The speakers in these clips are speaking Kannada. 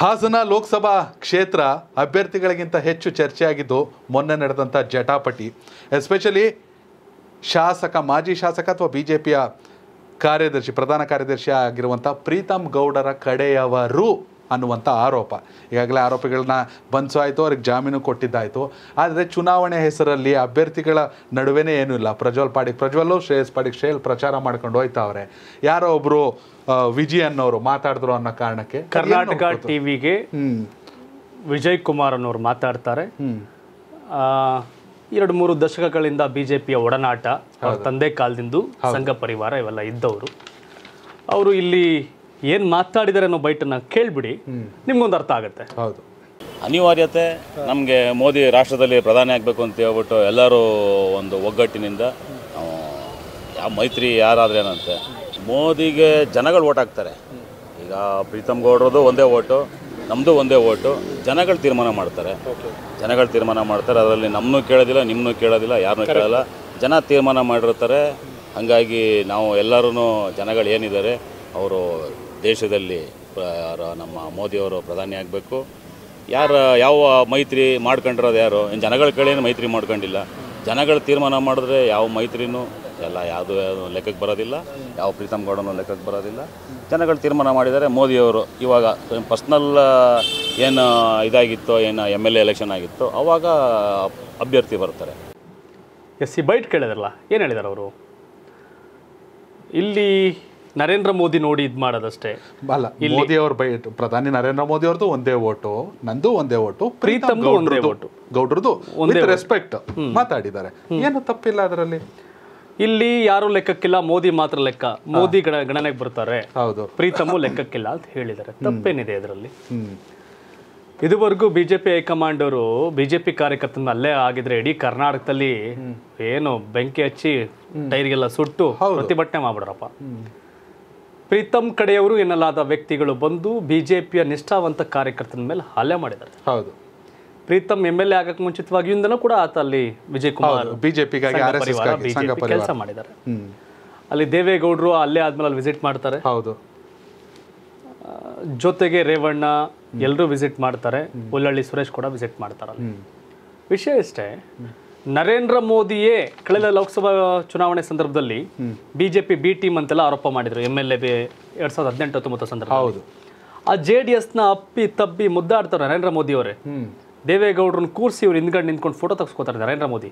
ಹಾಸನ ಲೋಕಸಭಾ ಕ್ಷೇತ್ರ ಅಭ್ಯರ್ಥಿಗಳಿಗಿಂತ ಹೆಚ್ಚು ಚರ್ಚೆಯಾಗಿದ್ದು ಮೊನ್ನೆ ನಡೆದಂಥ ಜಟಾಪಟಿ ಎಸ್ಪೆಷಲಿ ಶಾಸಕ ಮಾಜಿ ಶಾಸಕ ಅಥವಾ ಬಿ ಕಾರ್ಯದರ್ಶಿ ಪ್ರಧಾನ ಕಾರ್ಯದರ್ಶಿ ಆಗಿರುವಂಥ ಪ್ರೀತಮ್ ಗೌಡರ ಕಡೆಯವರು ಅನ್ನುವಂಥ ಆರೋಪ ಈಗಾಗಲೇ ಆರೋಪಿಗಳನ್ನ ಬಂಧಿಸಾಯಿತು ಅವ್ರಿಗೆ ಜಾಮೀನು ಕೊಟ್ಟಿದ್ದಾಯಿತು ಆದರೆ ಚುನಾವಣೆ ಹೆಸರಲ್ಲಿ ಅಭ್ಯರ್ಥಿಗಳ ನಡುವೆನೇ ಏನೂ ಇಲ್ಲ ಪ್ರಜ್ವಲ್ ಪಾಡಿಗೆ ಪ್ರಜ್ವಲ್ಲು ಶ್ರೇಯಸ್ ಪಾಡಿಕ್ ಶ್ರೇಯಲ್ ಪ್ರಚಾರ ಮಾಡ್ಕೊಂಡು ಹೋಯ್ತಾವ್ರೆ ಯಾರೋ ಒಬ್ಬರು ವಿಜಯ್ ಅನ್ನೋರು ಮಾತಾಡಿದ್ರು ಅನ್ನೋ ಕಾರಣಕ್ಕೆ ಕರ್ನಾಟಕ ಟಿವಿಗೆ ವಿಜಯ್ ಕುಮಾರ್ ಅನ್ನೋರು ಮಾತಾಡ್ತಾರೆ ಎರಡು ಮೂರು ದಶಕಗಳಿಂದ ಬಿಜೆಪಿಯ ಒಡನಾಟ ತಂದೆ ಕಾಲದಿಂದ ಸಂಘ ಪರಿವಾರ ಇವೆಲ್ಲ ಇದ್ದವರು ಅವರು ಇಲ್ಲಿ ಏನು ಮಾತಾಡಿದಾರೆ ಅನ್ನೋ ಬೈಟನ್ನು ಕೇಳಿಬಿಡಿ ನಿಮ್ಗೊಂದು ಅರ್ಥ ಆಗುತ್ತೆ ಹೌದು ಅನಿವಾರ್ಯತೆ ನಮಗೆ ಮೋದಿ ರಾಷ್ಟ್ರದಲ್ಲಿ ಪ್ರಧಾನಿ ಆಗಬೇಕು ಅಂತ ಹೇಳ್ಬಿಟ್ಟು ಎಲ್ಲರೂ ಒಂದು ಒಗ್ಗಟ್ಟಿನಿಂದ ಯಾವ ಮೈತ್ರಿ ಏನಂತೆ ಮೋದಿಗೆ ಜನಗಳು ಓಟ್ ಹಾಕ್ತಾರೆ ಈಗ ಪ್ರೀತಮ್ ಗೌಡ್ರದ್ದು ಒಂದೇ ಓಟು ನಮ್ಮದು ಒಂದೇ ಓಟು ಜನಗಳು ತೀರ್ಮಾನ ಮಾಡ್ತಾರೆ ಜನಗಳು ತೀರ್ಮಾನ ಮಾಡ್ತಾರೆ ಅದರಲ್ಲಿ ನಮ್ಮನ್ನೂ ಕೇಳೋದಿಲ್ಲ ನಿಮ್ಮನ್ನೂ ಕೇಳೋದಿಲ್ಲ ಯಾರನ್ನೂ ಕೇಳೋಲ್ಲ ಜನ ತೀರ್ಮಾನ ಮಾಡಿರ್ತಾರೆ ಹಾಗಾಗಿ ನಾವು ಎಲ್ಲರೂ ಜನಗಳು ಏನಿದ್ದಾರೆ ಅವರು ದೇಶದಲ್ಲಿ ನಮ್ಮ ಮೋದಿಯವರು ಪ್ರಧಾನಿ ಆಗಬೇಕು ಯಾರು ಯಾವ ಮೈತ್ರಿ ಮಾಡ್ಕೊಂಡಿರೋದು ಯಾರು ಇನ್ನು ಜನಗಳ ಕೇಳೇನು ಮೈತ್ರಿ ಮಾಡ್ಕೊಂಡಿಲ್ಲ ಜನಗಳು ತೀರ್ಮಾನ ಮಾಡಿದ್ರೆ ಯಾವ ಮೈತ್ರಿನೂ ಎಲ್ಲ ಯಾವುದು ಲೆಕ್ಕಕ್ಕೆ ಬರೋದಿಲ್ಲ ಯಾವ ಪ್ರೀತಮ್ ಗೌಡನ ಲೆಕ್ಕಕ್ಕೆ ಬರೋದಿಲ್ಲ ಜನಗಳು ತೀರ್ಮಾನ ಮಾಡಿದ್ದಾರೆ ಮೋದಿಯವರು ಇವಾಗ ಪರ್ಸ್ನಲ್ ಏನು ಇದಾಗಿತ್ತೋ ಏನು ಎಮ್ ಎಲ್ ಎ ಎಲೆಕ್ಷನ್ ಆಗಿತ್ತು ಅವಾಗ ಅಭ್ಯರ್ಥಿ ಬರ್ತಾರೆ ಎಸ್ ಸಿ ಬೈಟ್ ಕೇಳಿದ್ರಲ್ಲ ಏನು ಹೇಳಿದ್ದಾರೆ ಅವರು ಇಲ್ಲಿ ನರೇಂದ್ರ ಮೋದಿ ನೋಡಿ ಇದು ಮಾಡೋದಷ್ಟೇ ಅಲ್ಲ ಮೋದಿ ಅವ್ರ ಪ್ರಧಾನಿ ನರೇಂದ್ರ ಮೋದಿ ಅವ್ರದ್ದು ಒಂದೇ ಓಟು ನಂದು ಒಂದೇ ಓಟು ಪ್ರೀತಮ್ ಒಂದೇ ಓಟು ಗೌಡ್ರದ್ದು ಒಂದೇ ರೆಸ್ಪೆಕ್ಟ್ ಮಾತಾಡಿದ್ದಾರೆ ಏನು ತಪ್ಪಿಲ್ಲ ಅದರಲ್ಲಿ ಇಲ್ಲಿ ಯಾರು ಲೆಕ್ಕಕ್ಕಿಲ್ಲ ಮೋದಿ ಮಾತ್ರ ಲೆಕ್ಕ ಮೋದಿ ಗಣ ಗಣನೆಗೆ ಬರ್ತಾರೆ ಹೌದು ಪ್ರೀತಮು ಲೆಕ್ಕಕ್ಕಿಲ್ಲ ಅಂತ ಹೇಳಿದ್ದಾರೆ ತಪ್ಪೇನಿದೆ ಅದರಲ್ಲಿ ಇದುವರೆಗೂ ಬಿಜೆಪಿ ಹೈಕಮಾಂಡ್ ಅವರು ಬಿಜೆಪಿ ಕಾರ್ಯಕರ್ತನ ಅಲ್ಲೇ ಆಗಿದ್ರೆ ಇಡೀ ಕರ್ನಾಟಕದಲ್ಲಿ ಏನು ಬೆಂಕಿ ಹಚ್ಚಿ ಟೈರ್ಗೆಲ್ಲ ಸುಟ್ಟು ಪ್ರತಿಭಟನೆ ಮಾಡ್ಬಿಡ್ರಪ್ಪ ಪ್ರೀತಮ್ ಕಡೆಯವರು ಎನ್ನಲಾದ ವ್ಯಕ್ತಿಗಳು ಬಂದು ಬಿಜೆಪಿಯ ನಿಷ್ಠಾವಂತ ಕಾರ್ಯಕರ್ತನ ಮೇಲೆ ಹಲ್ಲೆ ಮಾಡಿದ್ದಾರೆ ಹೌದು ಪ್ರೀತಮ್ ಎಮ್ ಎಲ್ ಎ ಆಗಕ್ಕೆ ಮುಂಚಿತವಾಗಿಯಿಂದನೂ ಕೂಡ ಆತ ಅಲ್ಲಿ ವಿಜಯ್ ಕುಮಾರ್ ಬಿಜೆಪಿಗಾಗಿ ಕೆಲಸ ಮಾಡಿದ್ದಾರೆ ಅಲ್ಲಿ ದೇವೇಗೌಡರು ಅಲ್ಲೇ ಆದ್ಮೇಲೆ ಅಲ್ಲಿ ವಿಸಿಟ್ ಮಾಡ್ತಾರೆ ಹೌದು ಜೊತೆಗೆ ರೇವಣ್ಣ ಎಲ್ಲರೂ ವಿಸಿಟ್ ಮಾಡ್ತಾರೆ ಬುಲ್ಲಳ್ಳಿ ಸುರೇಶ್ ಕೂಡ ವಿಸಿಟ್ ಮಾಡ್ತಾರೆ ವಿಷಯ ಇಷ್ಟೇ ನರೇಂದ್ರ ಮೋದಿಯೇ ಕಳೆದ ಲೋಕಸಭಾ ಚುನಾವಣೆ ಸಂದರ್ಭದಲ್ಲಿ ಬಿಜೆಪಿ ಬಿ ಟೀಮ್ ಅಂತೆಲ್ಲ ಆರೋಪ ಮಾಡಿದ್ರು ಎಮ್ ಎಲ್ ಎ ಬಿ ಎರಡ್ ಸಾವಿರದ ಹದಿನೆಂಟು ಹತ್ತೊಂಬತ್ತು ಸಂದರ್ಭ ಹೌದು ಆ ಜೆ ಡಿ ಎಸ್ನ ಅಪ್ಪಿ ತಬ್ಬಿ ಮುದ್ದಾಡ್ತಾರೆ ನರೇಂದ್ರ ಮೋದಿ ಅವರೇ ದೇವೇಗೌಡ್ರನ್ನ ಕೂರಿಸಿ ಇವರು ಹಿಂದ್ಗಡೆ ನಿಂತ್ಕೊಂಡು ಫೋಟೋ ತೆಗೆಸ್ಕೋತಾರೆ ನರೇಂದ್ರ ಮೋದಿ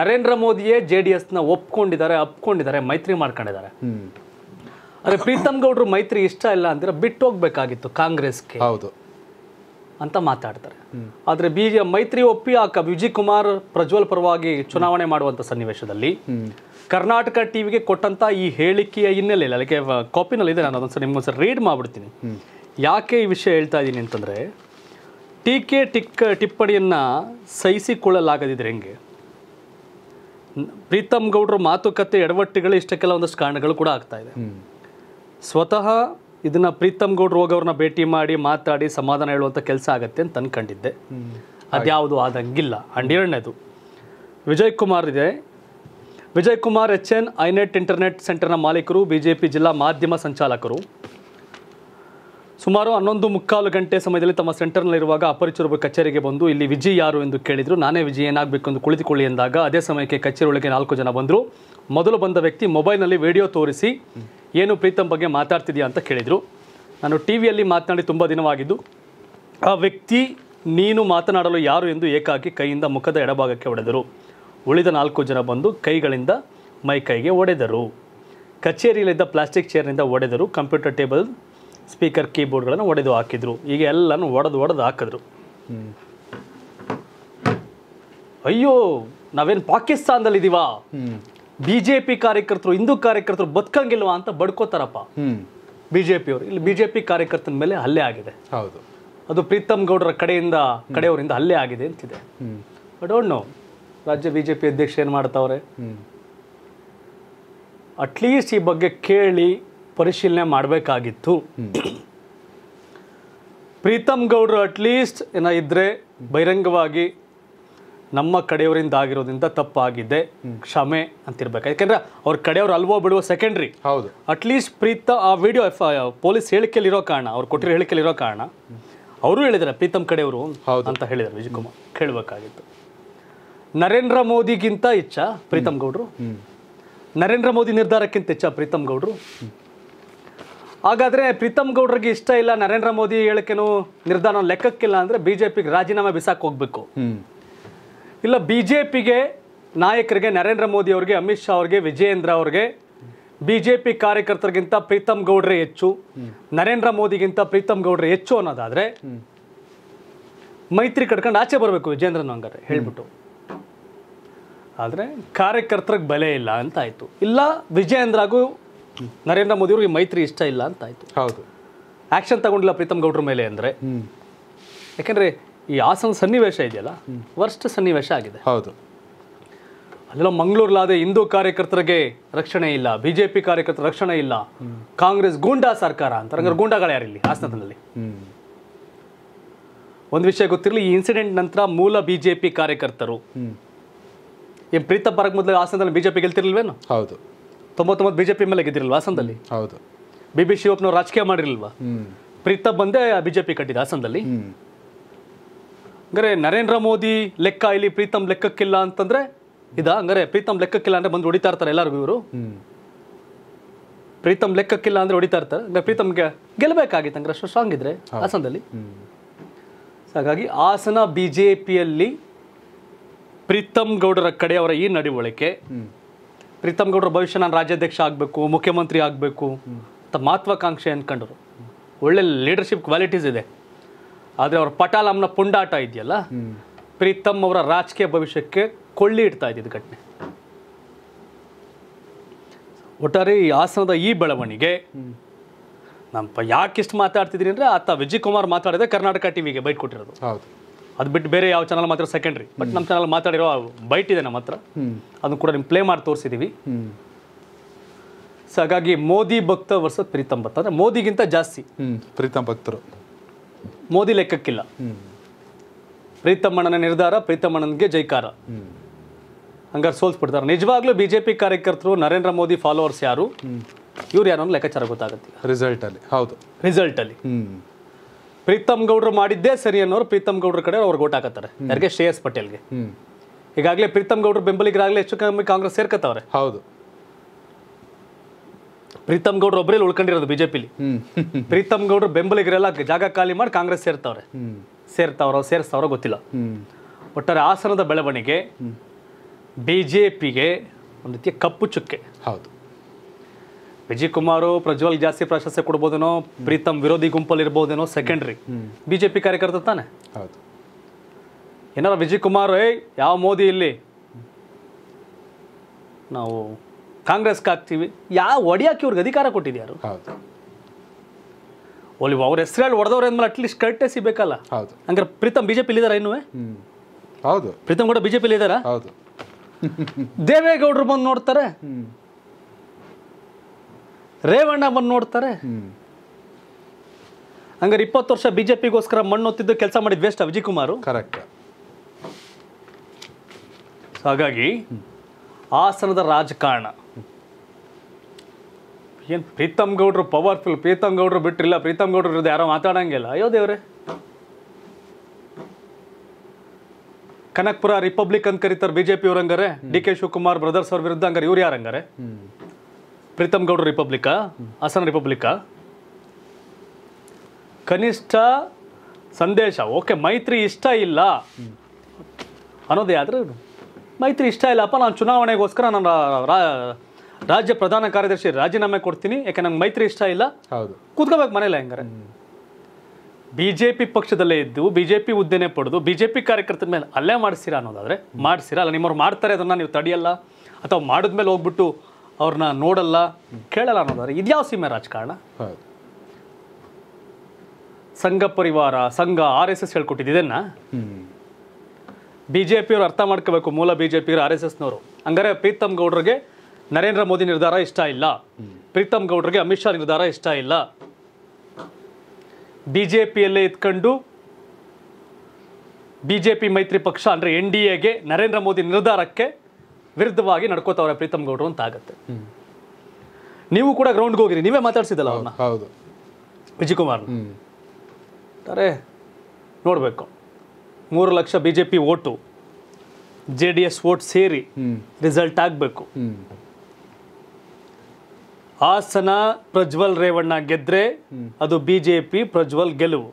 ನರೇಂದ್ರ ಮೋದಿಯೇ ಜೆ ಡಿ ಎಸ್ನ ಒಪ್ಕೊಂಡಿದ್ದಾರೆ ಅಪ್ಕೊಂಡಿದ್ದಾರೆ ಮೈತ್ರಿ ಮಾಡ್ಕೊಂಡಿದ್ದಾರೆ ಅದೇ ಪ್ರೀತಮ್ ಗೌಡರು ಮೈತ್ರಿ ಇಷ್ಟ ಇಲ್ಲ ಅಂದ್ರೆ ಬಿಟ್ಟು ಹೋಗ್ಬೇಕಾಗಿತ್ತು ಕಾಂಗ್ರೆಸ್ಗೆ ಹೌದು ಅಂತ ಮಾತಾಡ್ತಾರೆ ಆದರೆ ಬಿ ಮೈತ್ರಿ ಒಪ್ಪಿ ಆ ವಿಜಿ ವಿಜಯ್ ಕುಮಾರ್ ಪ್ರಜ್ವಲ್ ಪರವಾಗಿ ಚುನಾವಣೆ ಮಾಡುವಂಥ ಸನ್ನಿವೇಶದಲ್ಲಿ ಕರ್ನಾಟಕ ಟಿವಿಗೆ ಕೊಟ್ಟಂಥ ಈ ಹೇಳಿಕೆಯ ಹಿನ್ನೆಲೆಯಲ್ಲಿ ಅದಕ್ಕೆ ಇದೆ ನಾನು ಅದೊಂದ್ಸರಿ ಸರ್ ರೀಡ್ ಮಾಡಿಬಿಡ್ತೀನಿ ಯಾಕೆ ಈ ವಿಷಯ ಹೇಳ್ತಾ ಇದ್ದೀನಿ ಅಂತಂದರೆ ಟೀಕೆ ಟಿಕ್ಕ ಟಿಪ್ಪಣಿಯನ್ನು ಸಹಿಸಿಕೊಳ್ಳಲಾಗದಿದ್ರೆ ಹೆಂಗೆ ಪ್ರೀತಮ್ ಗೌಡ್ರ ಮಾತುಕತೆ ಎಡವಟ್ಟುಗಳು ಇಷ್ಟಕ್ಕೆಲ್ಲ ಒಂದಷ್ಟು ಕಾರಣಗಳು ಕೂಡ ಆಗ್ತಾ ಇದೆ ಸ್ವತಃ ಇದನ್ನು ಪ್ರೀತಮ್ ಗೌಡ್ರು ಅವ್ರನ್ನ ಭೇಟಿ ಮಾಡಿ ಮಾತಾಡಿ ಸಮಾಧಾನ ಹೇಳುವಂಥ ಕೆಲಸ ಆಗತ್ತೆ ಅಂತ ಅನ್ಕೊಂಡಿದ್ದೆ ಅದ್ಯಾವುದು ಆದಂಗಿಲ್ಲ ಅಂಡ್ ವಿಜಯ್ ಕುಮಾರ್ ಇದೆ Vijay Kumar H N iNet internet ಸೆಂಟರ್ನ ಮಾಲೀಕರು ಬಿ ಜೆ ಪಿ ಜಿಲ್ಲಾ ಮಾಧ್ಯಮ ಸಂಚಾಲಕರು ಸುಮಾರು ಹನ್ನೊಂದು ಮುಕ್ಕಾಲು ಗಂಟೆ ಸಮಯದಲ್ಲಿ ತಮ್ಮ ಸೆಂಟರ್ನಲ್ಲಿರುವಾಗ ಅಪರಿಚಿತರೊಬ್ಬರು ಕಚೇರಿಗೆ ಬಂದು ಇಲ್ಲಿ ವಿಜಯ್ ಯಾರು ಎಂದು ಕೇಳಿದರು ನಾನೇ ವಿಜಿ ಏನಾಗಬೇಕು ಎಂದು ಕುಳಿತುಕೊಳ್ಳಿ ಎಂದಾಗ ಅದೇ ಸಮಯಕ್ಕೆ ಕಚೇರಿ ಒಳಗೆ ನಾಲ್ಕು ಜನ ಬಂದರು ಮೊದಲು ಬಂದ ವ್ಯಕ್ತಿ ಮೊಬೈಲ್ನಲ್ಲಿ ವಿಡಿಯೋ ತೋರಿಸಿ ಏನು ಪ್ರೀತಮ್ ಬಗ್ಗೆ ಮಾತಾಡ್ತಿದ್ಯಾ ಅಂತ ಕೇಳಿದರು ನಾನು ಟಿ ವಿಯಲ್ಲಿ ಮಾತನಾಡಿ ತುಂಬ ದಿನವಾಗಿದ್ದು ಆ ವ್ಯಕ್ತಿ ನೀನು ಮಾತನಾಡಲು ಯಾರು ಎಂದು ಏಕಾಕಿ ಕೈಯಿಂದ ಮುಖದ ಎಡಭಾಗಕ್ಕೆ ಒಡೆದರು ಉಳಿದ ನಾಲ್ಕು ಜನ ಬಂದು ಕೈಗಳಿಂದ ಮೈ ಕೈಗೆ ಒಡೆದರು ಕಚೇರಿಯಲ್ಲಿದ್ದ ಪ್ಲಾಸ್ಟಿಕ್ ಚೇರ್ನಿಂದ ಒಡೆದರು ಕಂಪ್ಯೂಟರ್ ಟೇಬಲ್ ಸ್ಪೀಕರ್ ಕೀಬೋರ್ಡ್ಗಳನ್ನು ಒಡೆದು ಹಾಕಿದರು ಈಗ ಎಲ್ಲನೂ ಒಡೆದು ಒಡೆದು ಹಾಕಿದ್ರು ಅಯ್ಯೋ ನಾವೇನು ಪಾಕಿಸ್ತಾನದಲ್ಲಿದ್ದೀವಾ ಬಿಜೆಪಿ ಕಾರ್ಯಕರ್ತರು ಹಿಂದೂ ಕಾರ್ಯಕರ್ತರು ಬದುಕಂಗಿಲ್ವ ಅಂತ ಬಡ್ಕೋತಾರಪ್ಪ ಅವರು ಇಲ್ಲಿ ಬಿಜೆಪಿ ಕಾರ್ಯಕರ್ತನ ಮೇಲೆ ಹಲ್ಲೆ ಆಗಿದೆ ಹೌದು ಅದು ಪ್ರೀತಮ್ ಗೌಡರ ಕಡೆಯಿಂದ ಕಡೆಯವರಿಂದ ಹಲ್ಲೆ ಆಗಿದೆ ಅಂತಿದೆ ಐ ಡೋಂಟ್ ನೋ ರಾಜ್ಯ ಬಿಜೆಪಿ ಅಧ್ಯಕ್ಷ ಏನು ಮಾಡ್ತಾವ್ರೆ ಅಟ್ಲೀಸ್ಟ್ ಈ ಬಗ್ಗೆ ಕೇಳಿ ಪರಿಶೀಲನೆ ಮಾಡಬೇಕಾಗಿತ್ತು ಪ್ರೀತಮ್ ಗೌಡ್ರು ಅಟ್ಲೀಸ್ಟ್ ಏನೋ ಇದ್ದರೆ ಬಹಿರಂಗವಾಗಿ ನಮ್ಮ ಕಡೆಯವರಿಂದ ಆಗಿರೋದ್ರಿಂದ ತಪ್ಪಾಗಿದೆ ಕ್ಷಮೆ ಅಂತಿರ್ಬೇಕು ಯಾಕಂದ್ರೆ ಅವ್ರ ಕಡೆಯವ್ರು ಅಲ್ವೋ ಬಿಡುವ ಸೆಕೆಂಡ್ರಿ ಹೌದು ಅಟ್ಲೀಸ್ಟ್ ಪ್ರೀತ ಆ ವಿಡಿಯೋ ಎಫ್ ಪೊಲೀಸ್ ಇರೋ ಕಾರಣ ಅವ್ರು ಕೊಟ್ಟಿರೋ ಇರೋ ಕಾರಣ ಅವರು ಹೇಳಿದ್ದಾರೆ ಪ್ರೀತಮ್ ಕಡೆಯವರು ಅಂತ ಹೇಳಿದ್ದಾರೆ ವಿಜಯಕುಮಾರ್ ಕೇಳಬೇಕಾಗಿತ್ತು ನರೇಂದ್ರ ಮೋದಿಗಿಂತ ಹೆಚ್ಚ ಪ್ರೀತಮ್ ಗೌಡ್ರು ನರೇಂದ್ರ ಮೋದಿ ನಿರ್ಧಾರಕ್ಕಿಂತ ಹೆಚ್ಚ ಪ್ರೀತಮ್ ಗೌಡ್ರು ಹಾಗಾದ್ರೆ ಪ್ರೀತಮ್ ಗೌಡ್ರಿಗೆ ಇಷ್ಟ ಇಲ್ಲ ನರೇಂದ್ರ ಮೋದಿ ಹೇಳಿಕೆನೂ ನಿರ್ಧಾರ ಲೆಕ್ಕಕ್ಕಿಲ್ಲ ಅಂದ್ರೆ ಬಿಜೆಪಿಗೆ ರಾಜೀನಾಮೆ ಬಿಸಾಕ್ ಹೋಗ್ಬೇಕು ಇಲ್ಲ ಬಿ ಜೆ ಪಿಗೆ ನಾಯಕರಿಗೆ ನರೇಂದ್ರ ಮೋದಿ ಅವರಿಗೆ ಅಮಿತ್ ಶಾ ಅವ್ರಿಗೆ ವಿಜಯೇಂದ್ರ ಅವ್ರಿಗೆ ಬಿ ಜೆ ಪಿ ಕಾರ್ಯಕರ್ತರಿಗಿಂತ ಪ್ರೀತಮ್ ಗೌಡ್ರೆ ಹೆಚ್ಚು ನರೇಂದ್ರ ಮೋದಿಗಿಂತ ಪ್ರೀತಮ್ ಗೌಡ್ರೆ ಹೆಚ್ಚು ಅನ್ನೋದಾದರೆ ಮೈತ್ರಿ ಕಟ್ಕೊಂಡು ಆಚೆ ಬರಬೇಕು ವಿಜೇಂದ್ರನ್ ಹಂಗಾರೆ ಹೇಳ್ಬಿಟ್ಟು ಆದರೆ ಕಾರ್ಯಕರ್ತರಿಗೆ ಬೆಲೆ ಇಲ್ಲ ಅಂತ ಇಲ್ಲ ವಿಜಯೇಂದ್ರಗೂ ನರೇಂದ್ರ ಮೋದಿ ಅವ್ರಿಗೆ ಮೈತ್ರಿ ಇಷ್ಟ ಇಲ್ಲ ಅಂತ ಹೌದು ಆ್ಯಕ್ಷನ್ ತಗೊಂಡಿಲ್ಲ ಪ್ರೀತಮ್ ಗೌಡ್ರ ಮೇಲೆ ಅಂದರೆ ಯಾಕೆಂದರೆ ಈ ಹಾಸನ ಸನ್ನಿವೇಶ ಇದೆಯಲ್ಲ ವರ್ಷ ಸನ್ನಿವೇಶ ಆಗಿದೆ ಹೌದು ಅದೆಲ್ಲ ಮಂಗಳೂರಲ್ಲಾದ ಹಿಂದೂ ಕಾರ್ಯಕರ್ತರಿಗೆ ರಕ್ಷಣೆ ಇಲ್ಲ ಬಿಜೆಪಿ ಕಾರ್ಯಕರ್ತರ ರಕ್ಷಣೆ ಇಲ್ಲ ಕಾಂಗ್ರೆಸ್ ಗೂಂಡಾ ಸರ್ಕಾರ ಅಂತ ಹಂಗಾರೆ ಗೂಂಡಾಗಳು ಹಾಸನದಲ್ಲಿ ಒಂದು ವಿಷಯ ಗೊತ್ತಿರಲಿ ಈ ಇನ್ಸಿಡೆಂಟ್ ನಂತರ ಮೂಲ ಬಿಜೆಪಿ ಕಾರ್ಯಕರ್ತರು ಏನು ಪ್ರೀತ ಬರಕ್ ಮೊದಲು ಹಾಸನದಲ್ಲಿ ಬಿಜೆಪಿ ಗೆಲ್ತಿರ್ಲಿಲ್ವೇನು ಹೌದು ತೊಂಬತ್ತೊಂಬತ್ತು ಬಿಜೆಪಿ ಮೇಲೆ ಗೆದ್ದಿರಲ್ವಾ ಹಾಸನದಲ್ಲಿ ಹೌದು ಬಿ ಬಿ ಶಿವಪ್ಪನವ್ರು ರಾಜಕೀಯ ಮಾಡಿರಲ್ವಾ ಪ್ರೀತ ಬಂದೇ ಬಿಜೆಪಿ ಕಟ್ಟಿದ ಹಾಸನದಲ್ಲಿ ಹಂಗಾರೆ ನರೇಂದ್ರ ಮೋದಿ ಲೆಕ್ಕ ಇಲ್ಲಿ ಪ್ರೀತಮ್ ಲೆಕ್ಕಕ್ಕಿಲ್ಲ ಅಂತಂದ್ರೆ ಇದ ಹಂಗಾರೆ ಪ್ರೀತಮ್ ಲೆಕ್ಕಕ್ಕಿಲ್ಲ ಅಂದ್ರೆ ಬಂದು ಹೊಡಿತಾ ಇರ್ತಾರೆ ಎಲ್ಲಾರು ಇವರು ಪ್ರೀತಮ್ ಲೆಕ್ಕಕ್ಕಿಲ್ಲ ಅಂದ್ರೆ ಹೊಡಿತಾ ಇರ್ತಾರೆ ಅಂದ್ರೆ ಪ್ರೀತಮ್ಗೆ ಗೆಲ್ಲಬೇಕಾಗಿತ್ತು ಅಂದ್ರೆ ಅಷ್ಟು ಸ್ಟ್ರಾಂಗ್ ಇದ್ರೆ ಹಾಸನದಲ್ಲಿ ಹಾಗಾಗಿ ಹಾಸನ ಬಿ ಜೆ ಪಿಯಲ್ಲಿ ಪ್ರೀತಮ್ ಗೌಡರ ಕಡೆಯವರ ಈ ನಡವಳಿಕೆ ಪ್ರೀತಮ್ ಗೌಡರ ಭವಿಷ್ಯ ನಾನು ರಾಜ್ಯಾಧ್ಯಕ್ಷ ಆಗಬೇಕು ಮುಖ್ಯಮಂತ್ರಿ ಆಗಬೇಕು ಅಂತ ಮಹತ್ವಾಕಾಂಕ್ಷೆ ಅನ್ಕೊಂಡ್ರು ಒಳ್ಳೆ ಲೀಡರ್ಶಿಪ್ ಕ್ವಾಲಿಟೀಸ್ ಇದೆ ಆದರೆ ಅವ್ರ ಪಟಾಲಮ್ನ ಪುಂಡಾಟ ಇದೆಯಲ್ಲ ಪ್ರೀತಮ್ ಅವರ ರಾಜಕೀಯ ಭವಿಷ್ಯಕ್ಕೆ ಕೊಳ್ಳಿ ಇಡ್ತಾ ಇದ್ದಿದ್ದು ಘಟನೆ ಒಟ್ಟಾರೆ ಈ ಹಾಸನದ ಈ ಬೆಳವಣಿಗೆ ನಮ್ಮ ಯಾಕೆ ಇಷ್ಟು ಮಾತಾಡ್ತಿದ್ದೀನಿ ಅಂದರೆ ಆತ ವಿಜಯ್ ಕುಮಾರ್ ಮಾತಾಡಿದೆ ಕರ್ನಾಟಕ ಟಿವಿಗೆ ಬೈಟ್ ಕೊಟ್ಟಿರೋದು ಹೌದು ಅದು ಬಿಟ್ಟು ಬೇರೆ ಯಾವ ಚಾನಲ್ ಮಾತ್ರ ಸೆಕೆಂಡ್ರಿ ಬಟ್ ನಮ್ಮ ಚಾನಲ್ ಮಾತಾಡಿರೋ ಬೈಟ್ ಇದೆ ನಮ್ಮ ಹತ್ರ ಅದನ್ನು ಕೂಡ ನಿಮ್ಮ ಪ್ಲೇ ಮಾಡಿ ತೋರಿಸಿದ್ದೀವಿ ಸೊ ಹಾಗಾಗಿ ಮೋದಿ ಭಕ್ತ ವರ್ಷ ಪ್ರೀತಮ್ ಭಕ್ತ ಅಂದರೆ ಮೋದಿಗಿಂತ ಜಾಸ್ತಿ ಪ್ರೀತಮ್ ಭಕ್ತರು ಮೋದಿ ಲೆಕ್ಕಕ್ಕಿಲ್ಲ ಪ್ರೀತಮ್ಮಣ್ಣನ ನಿರ್ಧಾರ ಪ್ರೀತಮ್ಮಣ್ಣನಿಗೆ ಜೈಕಾರ ಹಂಗಾರೆ ಸೋಲ್ಸ್ಬಿಡ್ತಾರೆ ನಿಜವಾಗ್ಲೂ ಬಿಜೆಪಿ ಕಾರ್ಯಕರ್ತರು ನರೇಂದ್ರ ಮೋದಿ ಫಾಲೋವರ್ಸ್ ಯಾರು ಇವ್ರು ಯಾರು ಲೆಕ್ಕಾಚಾರ ಗೊತ್ತಾಗುತ್ತೆ ಅಲ್ಲಿ ಹೌದು ರಿಸಲ್ಟ್ ಅಲ್ಲಿ ಪ್ರೀತಮ್ ಗೌಡ್ರು ಮಾಡಿದ್ದೇ ಸರಿ ಅನ್ನೋರು ಪ್ರೀತಮ್ ಗೌಡ್ರ ಕಡೆ ಅವ್ರು ಹಾಕತ್ತಾರೆ ಯಾರಿಗೆ ಶ್ರೇಯಸ್ ಪಟೇಲ್ಗೆ ಈಗಾಗಲೇ ಪ್ರೀತಮ್ ಗೌಡ್ರು ಬೆಂಬಲಿಗರಾಗಲೇ ಹೆಚ್ಚು ಕಮ್ಮಿ ಕಾಂಗ್ರೆಸ್ ಸೇರ್ಕತ್ತವ್ರೆ ಹೌದು ಪ್ರೀತಮ್ ಗೌಡ್ರು ಒಬ್ಬರೇ ಉಳ್ಕೊಂಡಿರೋದು ಬಿಜೆಪಿಲಿ ಪ್ರೀತಮ್ ಗೌಡ್ರು ಬೆಂಬಲಿಗರೆಲ್ಲ ಜಾಗ ಖಾಲಿ ಮಾಡಿ ಕಾಂಗ್ರೆಸ್ ಸೇರ್ತಾವ್ರೆ ಸೇರ್ತಾವ್ರ ಸೇರಿಸ್ತಾವ್ರ ಗೊತ್ತಿಲ್ಲ ಒಟ್ಟಾರೆ ಆಸನದ ಬೆಳವಣಿಗೆ ಬಿ ಜೆ ಪಿಗೆ ಒಂದು ರೀತಿಯ ಕಪ್ಪು ಚುಕ್ಕೆ ಹೌದು ವಿಜಯ್ ಕುಮಾರು ಪ್ರಜ್ವಲ್ ಜಾಸ್ತಿ ಪ್ರಾಶಸ್ತ್ಯ ಕೊಡ್ಬೋದೇನೋ ಪ್ರೀತಮ್ ವಿರೋಧಿ ಗುಂಪಲ್ಲಿ ಇರ್ಬೋದೇನೋ ಸೆಕೆಂಡ್ರಿ ಬಿ ಜೆ ಪಿ ಕಾರ್ಯಕರ್ತ ತಾನೆ ಹೌದು ಏನಾರ ವಿಜಯ್ ಕುಮಾರ್ ಯಾವ ಮೋದಿ ಇಲ್ಲಿ ನಾವು ಕಾಂಗ್ರೆಸ್ಗೆ ಹಾಕ್ತೀವಿ ಯಾವ ಒಡೆಯಕ್ಕೆ ಇವ್ರಿಗೆ ಅಧಿಕಾರ ಕೊಟ್ಟಿದ್ಯಾರು ಒಲಿ ಅವ್ರ ಹೆಸರಲ್ಲಿ ಹೊಡೆದವ್ರ ಅಂದ್ಮೇಲೆ ಅಟ್ಲೀಸ್ಟ್ ಕರೆಕ್ಟೇ ಸಿಗ್ಬೇಕಲ್ಲ ಹಂಗಾರೆ ಪ್ರೀತಮ್ ಬಿಜೆಪಿ ಇಲ್ಲಿದಾರ ಇನ್ನು ಹೌದು ಪ್ರೀತಮ್ ಕೂಡ ಬಿಜೆಪಿ ಇದ್ದಾರಾ ಹೌದು ದೇವೇಗೌಡರು ಬಂದು ನೋಡ್ತಾರೆ ರೇವಣ್ಣ ಬಂದು ನೋಡ್ತಾರೆ ಹಂಗಾರೆ ಇಪ್ಪತ್ತು ವರ್ಷ ಬಿಜೆಪಿಗೋಸ್ಕರ ಮಣ್ಣು ಹೊತ್ತಿದ್ದು ಕೆಲಸ ಮಾಡಿದ್ ವೇಸ್ಟ್ ವಿಜಯ್ ಕುಮಾರ್ ಕರೆಕ್ಟ್ ಹಾಗಾಗಿ ಹಾಸನದ ರಾಜಕಾರಣ ಏನು ಪ್ರೀತಮ್ ಗೌಡ್ರು ಪವರ್ಫುಲ್ ಪ್ರೀತಮ್ ಗೌಡ್ರು ಬಿಟ್ಟಿಲ್ಲ ಪ್ರೀತಮ್ ಗೌಡ್ರು ಇರೋದು ಯಾರೋ ಮಾತಾಡೋಂಗಿಲ್ಲ ಅಯ್ಯೋ ದೇವ್ರೆ ಕನಕ್ಪುರ ರಿಪಬ್ಲಿಕ್ ಅಂತ ಕರೀತಾರೆ ಬಿಜೆಪಿ ಅವ್ರು ಹಂಗಾರೆ ಡಿ ಕೆ ಶಿವಕುಮಾರ್ ಬ್ರದರ್ಸ್ ಅವ್ರ ವಿರುದ್ಧ ಹಂಗಾರೆ ಇವ್ರು ಯಾರು ಹಂಗಾರೆ ಪ್ರೀತಮ್ ಗೌಡ್ರು ರಿಪಬ್ಲಿಕ್ ಹಾಸನ ರಿಪಬ್ಲಿಕಾ ಕನಿಷ್ಠ ಸಂದೇಶ ಓಕೆ ಮೈತ್ರಿ ಇಷ್ಟ ಇಲ್ಲ ಅನ್ನೋದೇ ಆದರೆ ಮೈತ್ರಿ ಇಷ್ಟ ಇಲ್ಲಪ್ಪ ನಾನು ಚುನಾವಣೆಗೋಸ್ಕರ ನಾನು ರಾಜ್ಯ ಪ್ರಧಾನ ಕಾರ್ಯದರ್ಶಿ ರಾಜೀನಾಮೆ ಕೊಡ್ತೀನಿ ಯಾಕೆ ನಂಗೆ ಮೈತ್ರಿ ಇಷ್ಟ ಇಲ್ಲ ಹೌದು ಕೂತ್ಕೋಬೇಕು ಮನೇಲಿ ಹೆಂಗಾರೆ ಬಿ ಜೆ ಪಿ ಪಕ್ಷದಲ್ಲೇ ಇದ್ದು ಬಿ ಜೆ ಪಿ ಹುದ್ದೆನೇ ಪಡೆದು ಬಿ ಜೆ ಪಿ ಕಾರ್ಯಕರ್ತರ ಮೇಲೆ ಅಲ್ಲೇ ಮಾಡಿಸ್ತೀರಾ ಅನ್ನೋದಾದರೆ ಮಾಡಿಸಿರಾ ಅಲ್ಲ ನಿಮ್ಮವ್ರು ಮಾಡ್ತಾರೆ ಅದನ್ನು ನೀವು ತಡೆಯಲ್ಲ ಅಥವಾ ಮಾಡಿದ್ಮೇಲೆ ಹೋಗ್ಬಿಟ್ಟು ಅವ್ರನ್ನ ನೋಡಲ್ಲ ಕೇಳಲ್ಲ ಅನ್ನೋದಾದ್ರೆ ಇದ್ಯಾವ ಸೀಮೆ ರಾಜಕಾರಣ ಸಂಘ ಪರಿವಾರ ಸಂಘ ಆರ್ ಎಸ್ ಎಸ್ ಹೇಳ್ಕೊಟ್ಟಿದ್ದು ಇದನ್ನು ಬಿ ಜೆ ಪಿಯವರು ಅರ್ಥ ಮಾಡ್ಕೋಬೇಕು ಮೂಲ ಬಿ ಜೆ ಪಿಯವರು ಆರ್ ಎಸ್ ಎಸ್ನವರು ಹಂಗಾರೆ ಪ್ರೀತಮ್ ಗೌಡ್ರಿಗೆ ನರೇಂದ್ರ ಮೋದಿ ನಿರ್ಧಾರ ಇಷ್ಟ ಇಲ್ಲ ಪ್ರೀತಮ್ ಗೌಡ್ರಿಗೆ ಅಮಿತ್ ಶಾ ನಿರ್ಧಾರ ಇಷ್ಟ ಇಲ್ಲ ಬಿ ಜೆ ಪಿಯಲ್ಲೇ ಇದ್ಕೊಂಡು ಬಿ ಜೆ ಪಿ ಮೈತ್ರಿ ಪಕ್ಷ ಅಂದರೆ ಎನ್ ಡಿ ಎಗೆ ನರೇಂದ್ರ ಮೋದಿ ನಿರ್ಧಾರಕ್ಕೆ ವಿರುದ್ಧವಾಗಿ ನಡ್ಕೋತಾವ್ರೆ ಪ್ರೀತಮ್ ಗೌಡ್ರು ಅಂತ ಆಗುತ್ತೆ ನೀವು ಕೂಡ ಗ್ರೌಂಡ್ಗೆ ಹೋಗಿರಿ ನೀವೇ ಮಾತಾಡ್ಸಿದಲ್ಲ ಅವ್ರನ್ನ ಹೌದು ವಿಜಯ್ ಕುಮಾರ್ ಅರೆ ನೋಡಬೇಕು ಮೂರು lakh BJP J vote J D S vote ಸೇರಿ ರಿಸಲ್ಟ್ ಆಗಬೇಕು ಹಾಸನ ಪ್ರಜ್ವಲ್ ರೇವಣ್ಣ ಗೆದ್ರೆ ಅದು ಬಿಜೆಪಿ ಪ್ರಜ್ವಲ್ ಗೆಲುವು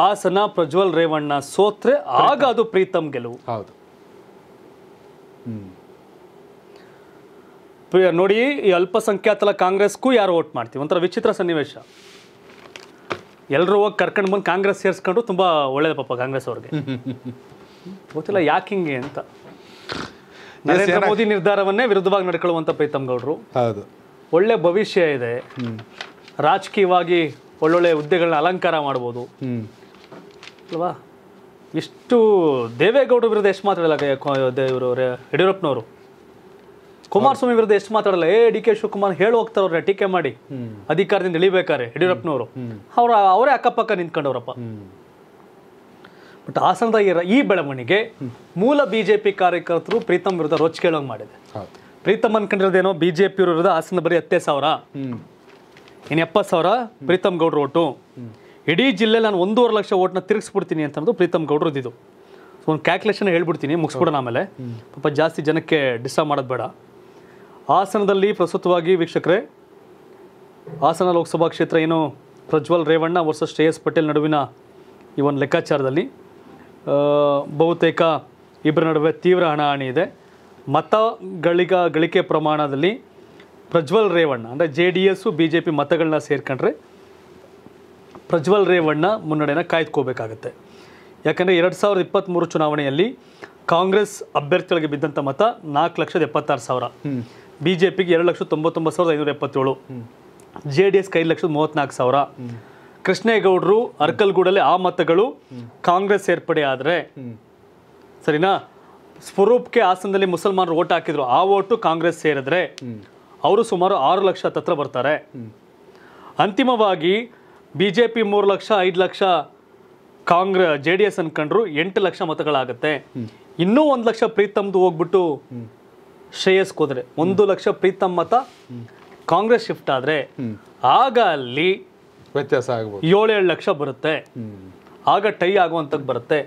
ಹಾಸನ ಪ್ರಜ್ವಲ್ ರೇವಣ್ಣ ಸೋತ್ರೆ ಆಗ ಅದು ಪ್ರೀತಮ್ ಗೆಲುವು ನೋಡಿ ಈ ಅಲ್ಪಸಂಖ್ಯಾತರ ಕಾಂಗ್ರೆಸ್ಗೂ ಯಾರು ವೋಟ್ ಮಾಡ್ತೀವಿ ಒಂಥರ ವಿಚಿತ್ರ ಸನ್ನಿವೇಶ ಎಲ್ಲರೂ ಹೋಗಿ ಕರ್ಕೊಂಡು ಬಂದು ಕಾಂಗ್ರೆಸ್ ಸೇರಿಸ್ಕೊಂಡ್ರು ತುಂಬ ಒಳ್ಳೇದು ಪಾಪ ಕಾಂಗ್ರೆಸ್ ಅವ್ರಿಗೆ ಗೊತ್ತಿಲ್ಲ ಯಾಕೆ ಹಿಂಗೆ ಅಂತ ನರೇಂದ್ರ ಮೋದಿ ನಿರ್ಧಾರವನ್ನೇ ವಿರುದ್ಧವಾಗಿ ನಡ್ಕೊಳ್ಳುವಂಥ ಪ್ರೀತಮ್ ಗೌಡ್ರು ಹೌದು ಒಳ್ಳೆ ಭವಿಷ್ಯ ಇದೆ ರಾಜಕೀಯವಾಗಿ ಒಳ್ಳೊಳ್ಳೆ ಹುದ್ದೆಗಳನ್ನ ಅಲಂಕಾರ ಮಾಡ್ಬೋದು ಅಲ್ವಾ ಇಷ್ಟು ದೇವೇಗೌಡರ ವಿರುದ್ಧ ಎಷ್ಟು ಮಾತಾಡಲ್ಲ ಇವರು ಯಡಿಯೂರಪ್ಪನವರು ಕುಮಾರಸ್ವಾಮಿ ವಿರುದ್ಧ ಎಷ್ಟು ಮಾತಾಡಲ್ಲ ಏ ಡಿ ಕೆ ಶಿವಕುಮಾರ್ ಹೇಳಿ ಹೋಗ್ತಾರವ್ರೆ ಟೀಕೆ ಮಾಡಿ ಅಧಿಕಾರದಿಂದ ಇಳಿಬೇಕಾರೆ ಯಡಿಯೂರಪ್ಪನವರು ಅವ್ರ ಅವರೇ ಅಕ್ಕಪಕ್ಕ ನಿಂತ್ಕೊಂಡವ್ರಪ್ಪ ಬಟ್ ಹಾಸನದ ಈ ಬೆಳವಣಿಗೆ ಮೂಲ ಬಿಜೆಪಿ ಕಾರ್ಯಕರ್ತರು ಪ್ರೀತಮ್ ವಿರುದ್ಧ ರೋಚ್ ಕೇಳೋಂಗೆ ಮಾಡಿದೆ ಪ್ರೀತಮ್ ಅನ್ಕೊಂಡಿರೋದೇನೋ ಬಿಜೆಪಿ ವಿರುದ್ಧ ಹಾಸನ ಬರೀ ಹತ್ತೇ ಸಾವಿರ ಇನ್ನು ಎಪ್ಪತ್ತು ಸಾವಿರ ಪ್ರೀತಮ್ ಗೌಡ್ರ ಓಟು ಇಡೀ ಜಿಲ್ಲೆ ನಾನು ಒಂದೂವರೆ ಲಕ್ಷ ಓಟ್ನ ತಿರುಗಿಸ್ಬಿಡ್ತೀನಿ ಅಂತಂದು ಪ್ರೀತಮ್ ಗೌಡ್ರು ಇದ್ದು ಒಂದು ಕ್ಯಾಲ್ಕುಲೇಷನ್ ಹೇಳ್ಬಿಡ್ತೀನಿ ಮುಗಿಸ್ಬಿಡೋಣ ಆಮೇಲೆ ಪಾಪ ಜಾಸ್ತಿ ಜನಕ್ಕೆ ಡಿಸ್ಟರ್ಬ್ ಮಾಡೋದು ಬೇಡ ಹಾಸನದಲ್ಲಿ ಪ್ರಸ್ತುತವಾಗಿ ವೀಕ್ಷಕರೇ ಹಾಸನ ಲೋಕಸಭಾ ಕ್ಷೇತ್ರ ಏನು ಪ್ರಜ್ವಲ್ ರೇವಣ್ಣ ವರ್ಸಸ್ ಶ್ರೇಯಸ್ ಪಟೇಲ್ ನಡುವಿನ ಈ ಒಂದು ಲೆಕ್ಕಾಚಾರದಲ್ಲಿ ಬಹುತೇಕ ಇಬ್ಬರ ನಡುವೆ ತೀವ್ರ ಹಣಾಹಣಿ ಇದೆ ಮತಗಳಿಗ ಗಳಿಕೆ ಪ್ರಮಾಣದಲ್ಲಿ ಪ್ರಜ್ವಲ್ ರೇವಣ್ಣ ಅಂದರೆ J D S B J P ಮತಗಳನ್ನ ಸೇರ್ಕೊಂಡ್ರೆ ಪ್ರಜ್ವಲ್ ರೇವಣ್ಣ ಮುನ್ನಡೆನ ಕಾಯ್ದುಕೋಬೇಕಾಗತ್ತೆ ಯಾಕೆಂದರೆ ಎರಡು ಸಾವಿರದ ಇಪ್ಪತ್ತ್ಮೂರು ಚುನಾವಣೆಯಲ್ಲಿ ಕಾಂಗ್ರೆಸ್ ಅಭ್ಯರ್ಥಿಗಳಿಗೆ ಬಿದ್ದಂಥ ಮತ ನಾಲ್ಕು ಲಕ್ಷದ ಎಪ್ಪತ್ತಾರು ಸಾವಿರ ಬಿ ಜೆ ಪಿಗೆ ಎರಡು ಲಕ್ಷ ತೊಂಬತ್ತೊಂಬತ್ತು ಸಾವಿರದ ಐನೂರ ಎಪ್ಪತ್ತೇಳು ಜೆ ಡಿ ಎಸ್ಗೆ ಐದು ಲಕ್ಷದ ಮೂವತ್ತ್ನಾಲ್ಕು ಸಾವಿರ ಕೃಷ್ಣೇಗೌಡರು ಅರ್ಕಲ್ಗೂಡಲ್ಲಿ ಆ ಮತಗಳು ಕಾಂಗ್ರೆಸ್ ಸೇರ್ಪಡೆ ಆದರೆ ಸರಿನಾ ಸ್ವರೂಪ್ಗೆ ಹಾಸನದಲ್ಲಿ ಮುಸಲ್ಮಾನರು ಓಟ್ ಹಾಕಿದ್ರು ಆ ಓಟು ಕಾಂಗ್ರೆಸ್ ಸೇರಿದ್ರೆ ಅವರು ಸುಮಾರು ಆರು ಲಕ್ಷ ತತ್ರ ಬರ್ತಾರೆ ಅಂತಿಮವಾಗಿ ಬಿ ಜೆ ಪಿ ಮೂರು ಲಕ್ಷ ಐದು lakh Congress J D S ಅನ್ಕೊಂಡ್ರು ಎಂಟು ಲಕ್ಷ ಮತಗಳಾಗುತ್ತೆ ಇನ್ನೂ ಒಂದು ಲಕ್ಷ ಪ್ರೀತಮ್ದು ಹೋಗ್ಬಿಟ್ಟು ಶ್ರೇಯಸ್ ಕುದುರೆ ಒಂದು ಲಕ್ಷ ಪ್ರೀತಮ್ ಮತ ಕಾಂಗ್ರೆಸ್ ಶಿಫ್ಟ್ ಆದರೆ ಆಗ ಅಲ್ಲಿ ವ್ಯತ್ಯಾಸ ಆಗ್ಬೋದು ಏಳೇಳು ಲಕ್ಷ ಬರುತ್ತೆ ಆಗ ಟೈ ಆಗುವಂಥದ್ದು ಬರುತ್ತೆ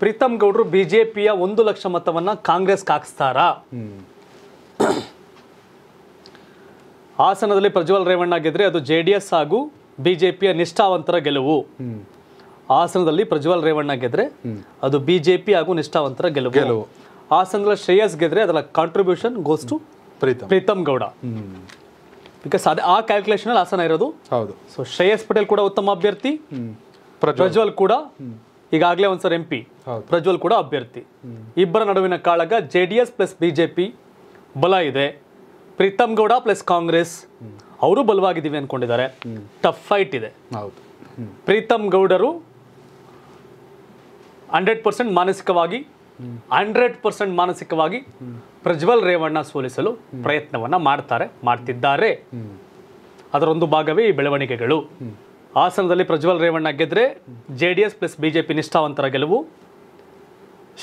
ಪ್ರೀತಮ್ ಗೌಡ್ರು ಬಿ ಜೆ ಪಿಯ ಒಂದು ಲಕ್ಷ ಮತವನ್ನು ಕಾಂಗ್ರೆಸ್ಗೆ ಹಾಕಿಸ್ತಾರಾ ಹಾಸನದಲ್ಲಿ ಪ್ರಜ್ವಲ್ ರೇವಣ್ಣ ಗೆದ್ರೆ ಅದು ಜೆ ಡಿ ಎಸ್ ಹಾಗೂ ಬಿ ಜೆ ಪಿಯ ನಿಷ್ಠಾವಂತರ ಗೆಲುವು ಹಾಸನದಲ್ಲಿ ಪ್ರಜ್ವಲ್ ರೇವಣ್ಣ ಗೆದ್ರೆ ಅದು ಬಿ ಜೆ ಪಿ ಹಾಗೂ ನಿಷ್ಠಾವಂತರ ಗೆಲುವು ಆ ಶ್ರೇಯಸ್ ಗೆದ್ರೆ ಅದರ contribution goes to Preetham Preetham Gowda because ಅದೇ ಆ ಕ್ಯಾಲ್ಕುಲೇಷನಲ್ಲಿ ಹಾಸನ ಇರೋದು ಹೌದು ಸೊ ಶ್ರೇಯಸ್ ಪಟೇಲ್ ಕೂಡ ಉತ್ತಮ ಅಭ್ಯರ್ಥಿ ಪ್ರಜ್ವಲ್ ಕೂಡ ಈಗಾಗಲೇ ಒಂದ್ಸರಿ ಎಂ ಪಿ ಪ್ರಜ್ವಲ್ ಕೂಡ ಅಭ್ಯರ್ಥಿ ಇಬ್ಬರ ನಡುವಿನ ಕಾಳಗ J D S plus B J P ಬಲ ಇದೆ ಪ್ರೀತಮ್ ಗೌಡ ಪ್ಲಸ್ ಕಾಂಗ್ರೆಸ್ ಅವರು ಬಲವಾಗಿದ್ದೀವಿ ಅಂದ್ಕೊಂಡಿದ್ದಾರೆ ಟಫ್ ಫೈಟ್ ಇದೆ ಹೌದು ಪ್ರೀತಮ್ ಗೌಡರು ಹಂಡ್ರೆಡ್ ಪರ್ಸೆಂಟ್ ಮಾನಸಿಕವಾಗಿ ಹಂಡ್ರೆಡ್ ಪರ್ಸೆಂಟ್ ಮಾನಸಿಕವಾಗಿ ಪ್ರಜ್ವಲ್ ರೇವಣ್ಣ ಸೋಲಿಸಲು ಪ್ರಯತ್ನವನ್ನ ಮಾಡ್ತಾರೆ ಮಾಡ್ತಿದ್ದಾರೆ ಅದರೊಂದು ಭಾಗವೇ ಈ ಬೆಳವಣಿಗೆಗಳು ಹಾಸನದಲ್ಲಿ ಪ್ರಜ್ವಲ್ ರೇವಣ್ಣ ಗೆದ್ರೆ J D S plus BJP ನಿಷ್ಠಾವಂತರ ಗೆಲುವು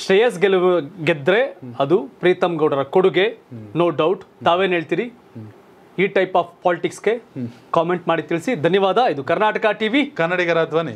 ಶ್ರೇಯಸ್ ಗೆಲುವು ಗೆದ್ರೆ ಅದು ಪ್ರೀತಮ್ ಗೌಡರ ಕೊಡುಗೆ ನೋ ಡೌಟ್ ತಾವೇನು ಹೇಳ್ತೀರಿ ಈ ಟೈಪ್ ಆಫ್ ಪಾಲಿಟಿಕ್ಸ್ಗೆ ಕಾಮೆಂಟ್ ಮಾಡಿ ತಿಳಿಸಿ ಧನ್ಯವಾದ ಇದು ಕರ್ನಾಟಕ ಟಿವಿ ಕನ್ನಡಿಗರ ಧ್ವನಿ